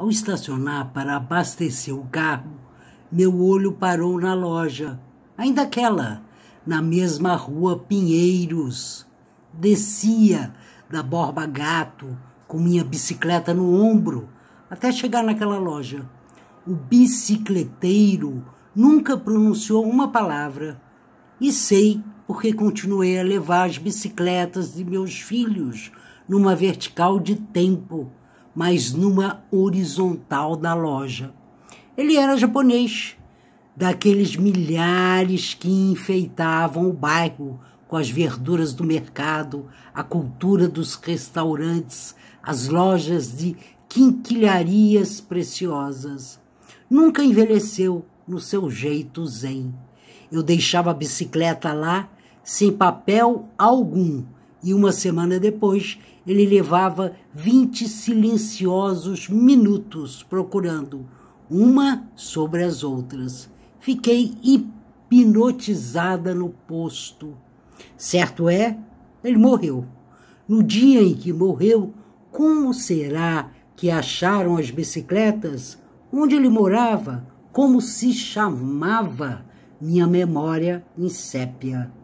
Ao estacionar para abastecer o carro, meu olho parou na loja, ainda aquela, na mesma rua Pinheiros. Descia da Borba Gato com minha bicicleta no ombro até chegar naquela loja. O bicicleteiro nunca pronunciou uma palavra. E sei porque continuei a levar as bicicletas de meus filhos numa vertical de tempo mas numa horizontal da loja. Ele era japonês, daqueles milhares que enfeitavam o bairro com as verduras do mercado, a cultura dos restaurantes, as lojas de quinquilharias preciosas. Nunca envelheceu no seu jeito zen. Eu deixava a bicicleta lá sem papel algum e uma semana depois ele levava vinte silenciosos minutos procurando, uma sobre as outras. Fiquei hipnotizada no posto. Certo é, ele morreu. No dia em que morreu, como será que acharam as bicicletas? Onde ele morava? Como se chamava? Minha memória em sépia.